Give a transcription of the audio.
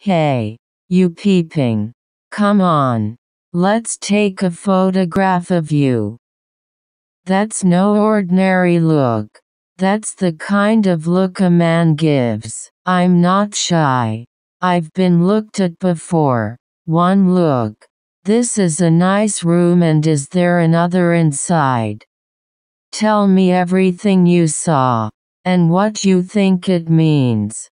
Hey, you peeping. Come on. Let's take a photograph of you. That's no ordinary look. That's the kind of look a man gives. I'm not shy. I've been looked at before. One look. This is a nice room and is there another inside? Tell me everything you saw. And what you think it means.